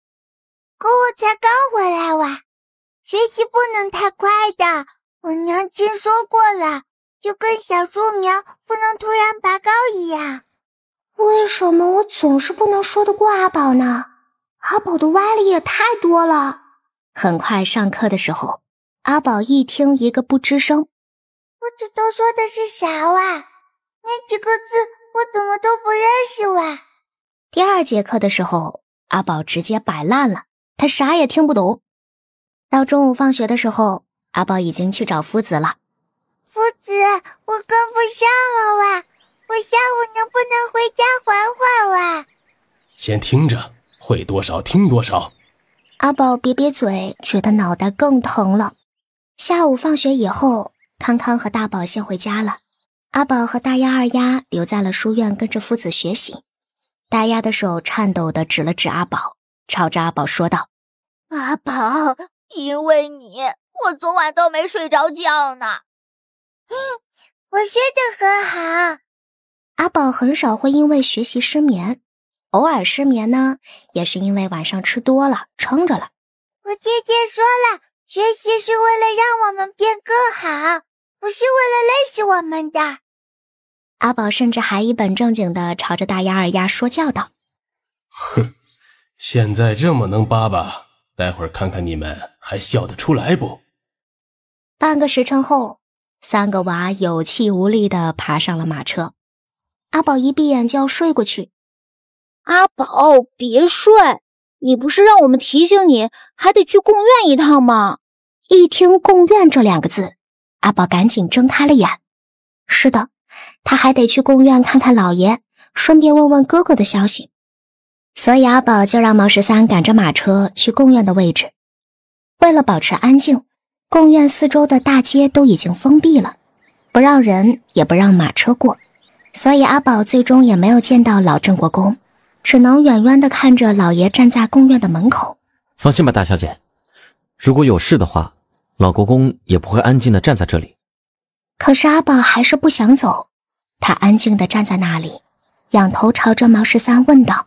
[SPEAKER 5] 可我才刚回来哇，学习不能太快的。我娘亲说过了，就跟小树苗不能突然拔高一样。
[SPEAKER 3] 为什么我总是不能说得过阿宝呢？阿宝的歪理也太多了。很快上课的时候，阿宝一听一个不吱声。
[SPEAKER 5] 不知道说的是啥哇？那几个字我
[SPEAKER 3] 怎么都不认识哇？第二节课的时候，阿宝直接摆烂了，他啥也听不懂。到中午放学的时候，阿宝已经去找夫子了。
[SPEAKER 5] 夫子，我跟不上了哇！我下午能
[SPEAKER 3] 不能回家缓缓哇？
[SPEAKER 1] 先听着，会多少听多少。
[SPEAKER 3] 阿宝瘪瘪嘴，觉得脑袋更疼了。下午放学以后，康康和大宝先回家了，阿宝和大丫、二丫留在了书院，跟着夫子学习。大丫的手颤抖地指了指阿宝，朝着阿宝说道：“阿宝，因为你，我昨晚都没睡着
[SPEAKER 5] 觉呢。
[SPEAKER 3] 嘿，我睡的很好。阿宝很少会因为学习失眠，偶尔失眠呢，也是因为晚上吃多了，撑着了。
[SPEAKER 5] 我姐姐说了，学
[SPEAKER 3] 习是为了让我们变更好，不是为了累死我们的。”阿宝甚至还一本正经的朝着大丫二丫说教道：“
[SPEAKER 1] 哼，现在这么能叭叭，待会儿看看你们还笑得出来不？”
[SPEAKER 3] 半个时辰后，三个娃有气无力的爬上了马车。阿宝一闭眼就要睡过去。阿宝，别睡！你不是让我们提醒你还得去贡院一趟吗？一听“贡院”这两个字，阿宝赶紧睁开了眼。是的。他还得去贡院看看老爷，顺便问问哥哥的消息，所以阿宝就让毛十三赶着马车去贡院的位置。为了保持安静，贡院四周的大街都已经封闭了，不让人也不让马车过，所以阿宝最终也没有见到老郑国公，只能远远的看着老爷站在贡院的门口。
[SPEAKER 4] 放心吧，大小姐，如果有事的话，老国公也不会安静的站在这里。
[SPEAKER 3] 可是阿宝还是不想走。他安静地站在那里，仰头朝着毛十三问道：“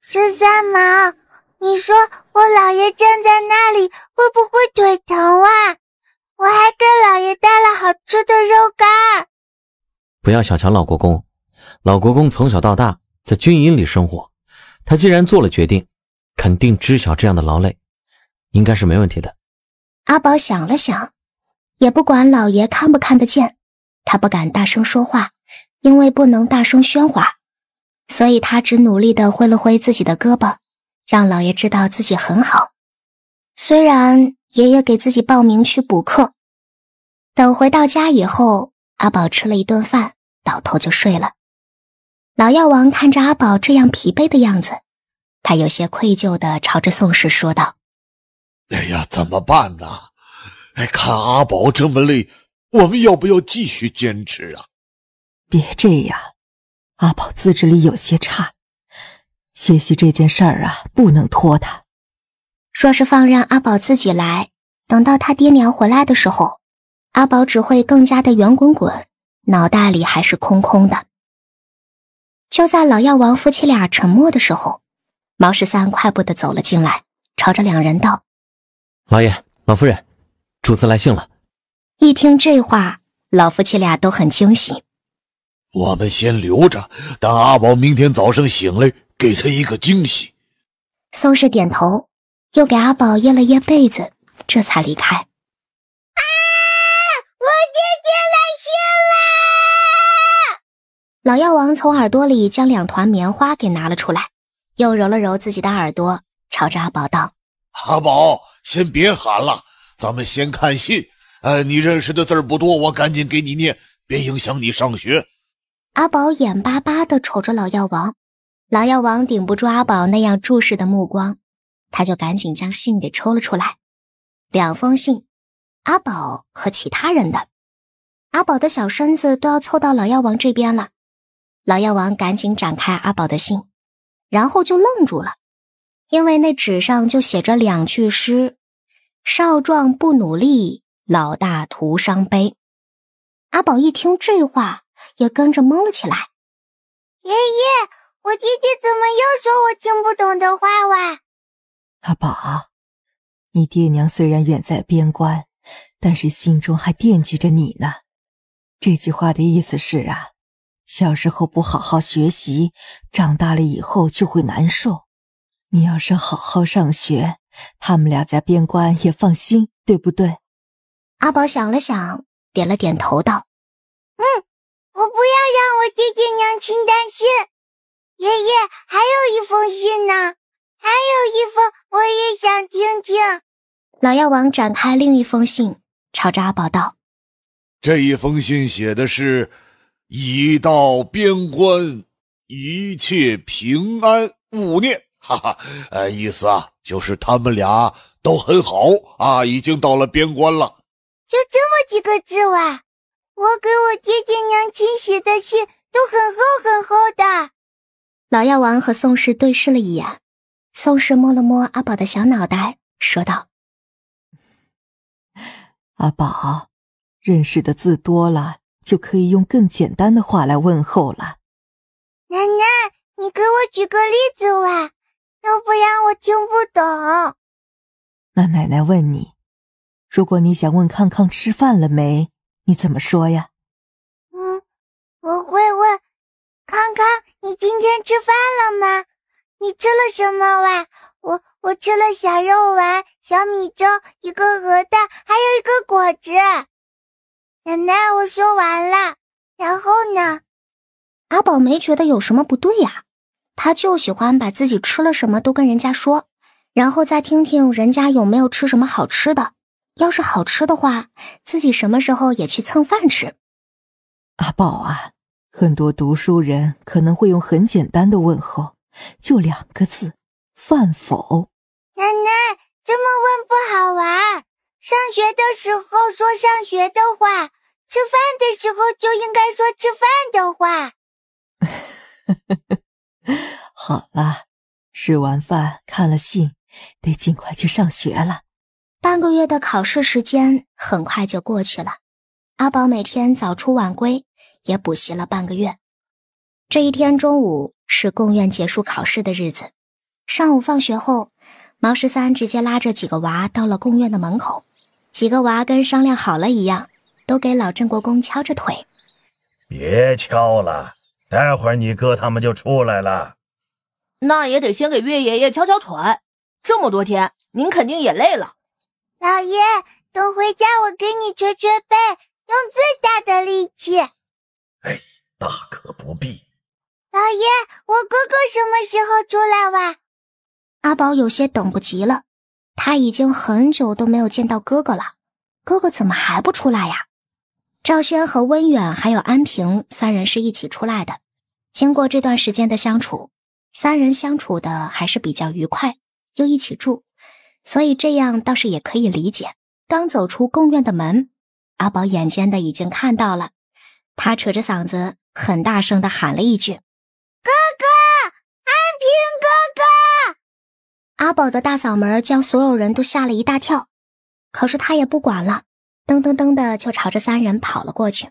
[SPEAKER 3] 十三毛，你说
[SPEAKER 5] 我姥爷站在那里会不会腿疼啊？我还给姥爷带了好吃的肉干。”
[SPEAKER 4] 不要小瞧老国公，老国公从小到大在军营里生活，他既然做了决定，肯定知晓这样的劳累，应该是没问题的。
[SPEAKER 3] 阿宝想了想，也不管老爷看不看得见，他不敢大声说话。因为不能大声喧哗，所以他只努力地挥了挥自己的胳膊，让老爷知道自己很好。虽然爷爷给自己报名去补课，等回到家以后，阿宝吃了一顿饭，倒头就睡了。老药王看着阿宝这样疲惫的样子，他有些愧疚地朝着宋氏说道：“
[SPEAKER 7] 哎呀，怎么办呢？哎，看阿宝这么累，我们要不要继续坚持啊？”
[SPEAKER 2] 别这样，阿宝自制力有些差，学习这件事儿啊，不能拖他。
[SPEAKER 3] 若是放任阿宝自己来，等到他爹娘回来的时候，阿宝只会更加的圆滚滚，脑袋里还是空空的。就在老药王夫妻俩沉默的时候，毛十三快步的走了进来，朝着两人道：“
[SPEAKER 4] 老爷，老夫人，主子来信了。”
[SPEAKER 3] 一听这话，老夫妻俩都很惊喜。
[SPEAKER 7] 我们先留着，等阿宝明天早上醒来，给他一个惊喜。
[SPEAKER 3] 宋氏点头，又给阿宝掖了掖被子，这才离开。啊！
[SPEAKER 5] 我姐姐
[SPEAKER 3] 来信了。老药王从耳朵里将两团棉花给拿了出来，又揉了揉自己的耳朵，朝着阿宝道：“
[SPEAKER 7] 阿宝，先别喊了，咱们先看信。哎，你认识的字儿不多，我赶紧给你念，别影响你上学。”
[SPEAKER 3] 阿宝眼巴巴的瞅着老药王，老药王顶不住阿宝那样注视的目光，他就赶紧将信给抽了出来。两封信，阿宝和其他人的。阿宝的小身子都要凑到老药王这边了，老药王赶紧展开阿宝的信，然后就愣住了，因为那纸上就写着两句诗：“少壮不努力，老大徒伤悲。”阿宝一听这话。也跟着懵了起来。
[SPEAKER 5] 爷爷，我弟弟怎么又说我听不懂的话哇？
[SPEAKER 2] 阿宝，你爹娘虽然远在边关，但是心中还惦记着你呢。这句话的意思是啊，小时候不好好学习，长大了以后就会难受。你要是好好上学，他们俩在边关也放心，对不对？阿宝想了想，点了点头，道：“
[SPEAKER 5] 嗯。”我不要让我爹爹娘亲担心，爷爷还有一封信呢，还有一封我
[SPEAKER 3] 也想听听。老药王展开另一封信，朝着阿宝道：“
[SPEAKER 7] 这一封信写的是已到边关，一切平安，勿念。哈哈，呃，意思啊，就是他们俩都很好啊，已经到了边关了。就这么几
[SPEAKER 5] 个字哇，我给我爹爹娘亲。”写的信都很厚很厚
[SPEAKER 3] 的。老药王和宋氏对视了一眼，宋氏摸了摸阿宝的
[SPEAKER 2] 小脑袋，说道：“阿宝，认识的字多了，就可以用更简单的话来问候了。
[SPEAKER 5] 奶奶，你给我举个例子哇，要不然我听不
[SPEAKER 2] 懂。那奶奶问你，如果你想问康康吃饭了没，你怎么说呀？”
[SPEAKER 5] 我会问康康，你今天吃饭了吗？你吃了什么哇？我我吃了小肉丸、小米粥、一个鹅蛋，还有一个果子。奶
[SPEAKER 3] 奶，我说完了。然后呢？阿宝没觉得有什么不对呀，他就喜欢把自己吃了什么都跟人家说，然后再听听人家有没有吃什么好吃的。要是好吃的话，自己什么
[SPEAKER 2] 时候也去蹭饭吃。阿宝啊，很多读书人可能会用很简单的问候，就两个字：饭否？
[SPEAKER 5] 奶奶这么问不好玩。上学的时候说上学的话，吃饭的时候就应该说吃
[SPEAKER 2] 饭的话。好了，吃完饭看了信，得尽快去上学了。
[SPEAKER 3] 半个月的考试时间很快就过去了，阿宝每天早出晚归。也补习了半个月。这一天中午是贡院结束考试的日子。上午放学后，毛十三直接拉着几个娃到了贡院的门口。几个娃跟商量好了一样，都给老郑国公敲着腿。
[SPEAKER 1] 别敲了，待会儿你哥他们就出来了。
[SPEAKER 3] 那也得先给岳爷爷敲敲腿。这么多天，您肯定也累了。老爷，等回家我给你捶捶背，
[SPEAKER 5] 用最大的力气。
[SPEAKER 1] 哎，大可不必。
[SPEAKER 5] 老爷，我哥哥
[SPEAKER 3] 什么时候出来玩？阿宝有些等不及了，他已经很久都没有见到哥哥了。哥哥怎么还不出来呀？赵轩和温远还有安平三人是一起出来的。经过这段时间的相处，三人相处的还是比较愉快，又一起住，所以这样倒是也可以理解。刚走出贡院的门，阿宝眼尖的已经看到了。他扯着嗓子很大声地喊了一句：“哥哥，安平哥哥！”阿宝的大嗓门将所有人都吓了一大跳，可是他也不管了，噔噔噔的就朝着三人跑了过去。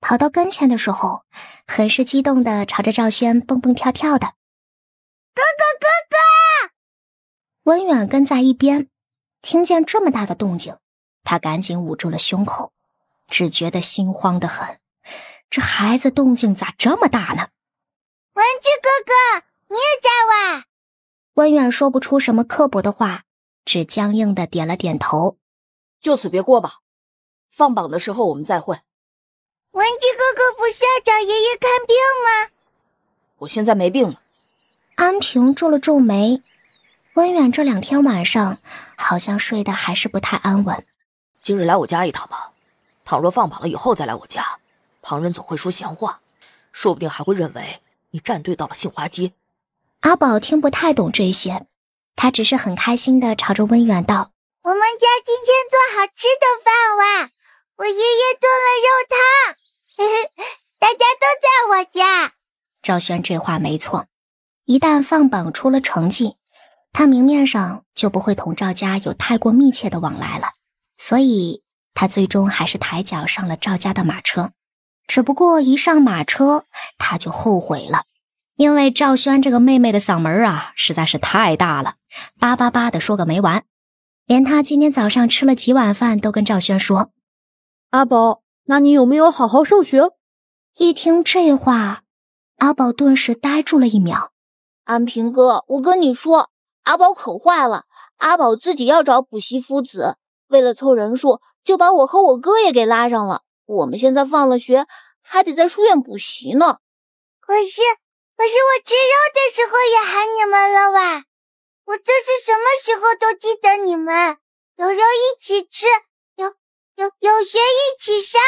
[SPEAKER 3] 跑到跟前的时候，很是激动的朝着赵轩蹦蹦跳跳的：“哥哥，哥哥！”温远跟在一边，听见这么大的动静，他赶紧捂住了胸口，只觉得心慌得很。这孩子动静咋这么大呢？文姬哥哥，你也在哇？温远说不出什么刻薄的话，只僵硬的点了点头。就此别过吧，放榜的时候我们再会。
[SPEAKER 5] 文姬哥哥不是找爷爷看病
[SPEAKER 3] 吗？我现在没病了。安平皱了皱眉，温远这两天晚上好像睡得还是不太安稳。今日来我家一趟吧，倘若放榜了以后再来我家。旁人总会说闲话，说不定还会认为你站队到了杏花街。阿宝听不太懂这些，他只是很开心的朝着温远道：“
[SPEAKER 5] 我们家今天做好吃的饭哇！我爷爷炖了肉汤，嘿嘿，大家都在我家。”
[SPEAKER 3] 赵轩这话没错，一旦放榜出了成绩，他明面上就不会同赵家有太过密切的往来了，所以他最终还是抬脚上了赵家的马车。只不过一上马车，他就后悔了，因为赵轩这个妹妹的嗓门啊，实在是太大了，叭叭叭的说个没完，连他今天早上吃了几碗饭都跟赵轩说：“阿宝，那你有没有好好上学？”一听这话，阿宝顿时呆住了一秒。安平哥，我跟你说，阿宝可坏了，阿宝自己要找补习夫子，为了凑人数，就把我和我哥也给拉上了。我们现在放了学，还得在书院补习呢。可是，
[SPEAKER 5] 可是我吃肉的时候也喊你们了哇！我这是什么时候都记得你们，有肉一起吃，有有有学一起上。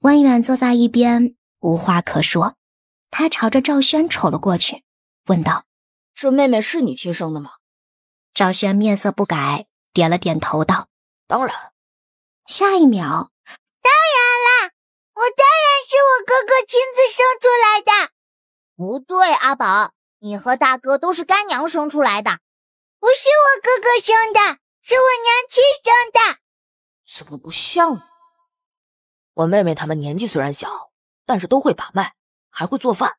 [SPEAKER 3] 温远坐在一边，无话可说。
[SPEAKER 5] 他朝
[SPEAKER 6] 着赵轩瞅了过去，问道：“这妹妹是你亲生的吗？”赵
[SPEAKER 3] 轩面色不改，点了点头，道：“当然。”下一秒。不对，阿宝，你和大哥都是干娘生出来的，不是我哥哥生的，是我娘亲生的。怎么不像呢？
[SPEAKER 6] 我妹妹他们年纪虽然小，但是都会把脉，还会做饭，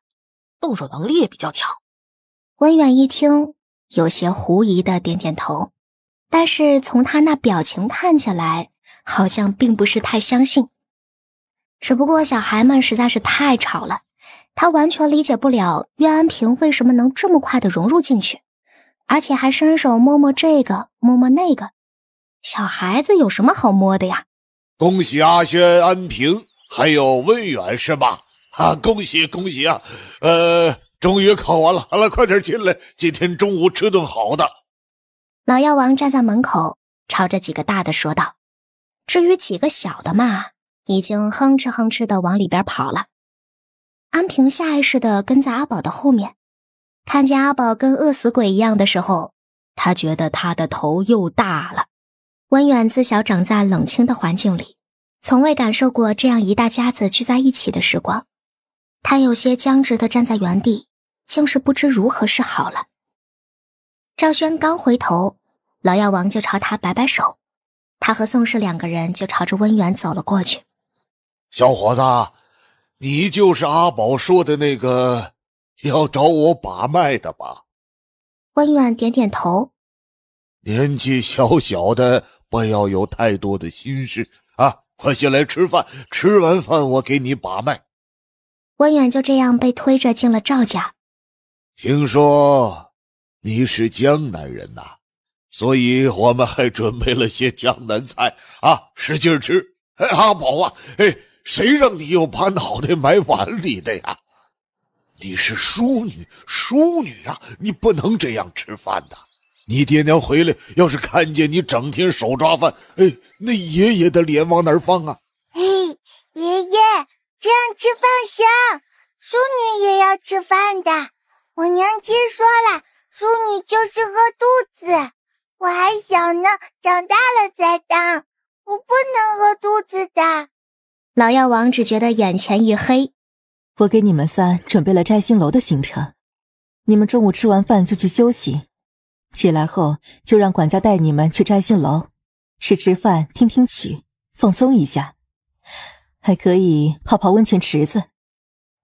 [SPEAKER 3] 动手能力也比较强。温远一听，有些狐疑的点点头，但是从他那表情看起来，好像并不是太相信。只不过小孩们实在是太吵了。他完全理解不了岳安平为什么能这么快的融入进去，而且还伸手摸摸这个，摸摸那个。小孩子有什么好摸的呀？
[SPEAKER 7] 恭喜阿轩、安平还有温远，是吧？啊，恭喜恭喜啊！呃，终于考完了，好了，快点进来，今天中午吃顿好的。
[SPEAKER 3] 老药王站在门口，朝着几个大的说道：“至于几个小的嘛，已经哼哧哼哧的往里边跑了。”安平下意识的跟在阿宝的后面，看见阿宝跟饿死鬼一样的时候，他觉得他的头又大了。温远自小长在冷清的环境里，从未感受过这样一大家子聚在一起的时光，他有些僵直的站在原地，竟是不知如何是好了。赵轩刚回头，老药王就朝他摆摆手，他和宋氏两个人就朝着温远走了过
[SPEAKER 7] 去。小伙子。你就是阿宝说的那个要找我把脉的吧？
[SPEAKER 3] 温远点点头。
[SPEAKER 7] 年纪小小的，不要有太多的心事啊！快进来吃饭，吃完饭我给你把脉。
[SPEAKER 3] 温远就这样被推着进了赵家。
[SPEAKER 7] 听说你是江南人呐，所以我们还准备了些江南菜啊，使劲吃！阿宝啊，嘿。谁让你又把脑袋埋碗里的呀？你是淑女，淑女啊，你不能这样吃饭的。你爹娘回来要是看见你整天手抓饭，哎，那爷爷的脸往哪放啊？
[SPEAKER 5] 哎，爷爷这样吃饭行，淑女也要吃饭的。我娘亲说了，淑女就是饿肚子。我还小呢，长大了再当，我不能饿肚子的。
[SPEAKER 3] 老
[SPEAKER 2] 药王只觉得眼前一黑。我给你们仨准备了摘星楼的行程，你们中午吃完饭就去休息，起来后就让管家带你们去摘星楼吃吃饭、听听曲、放松一下，还可以泡泡温泉池子。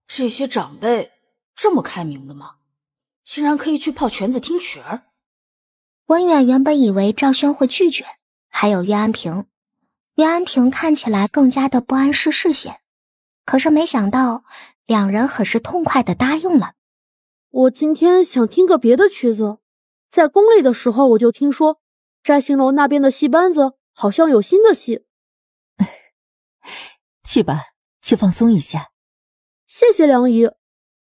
[SPEAKER 2] 这些长辈
[SPEAKER 3] 这么开明的吗？竟然可以去泡泉子、听曲儿？文远原本以为赵轩会拒绝，还有岳安平。于安平看起来更加的不谙世事些，可是没想到，两人很是痛快的答应了。我今天想听个别的曲子，在宫里的时候我就听
[SPEAKER 6] 说，摘星楼那边的戏班子好像有新的戏，去吧，去放松一下。谢谢梁姨。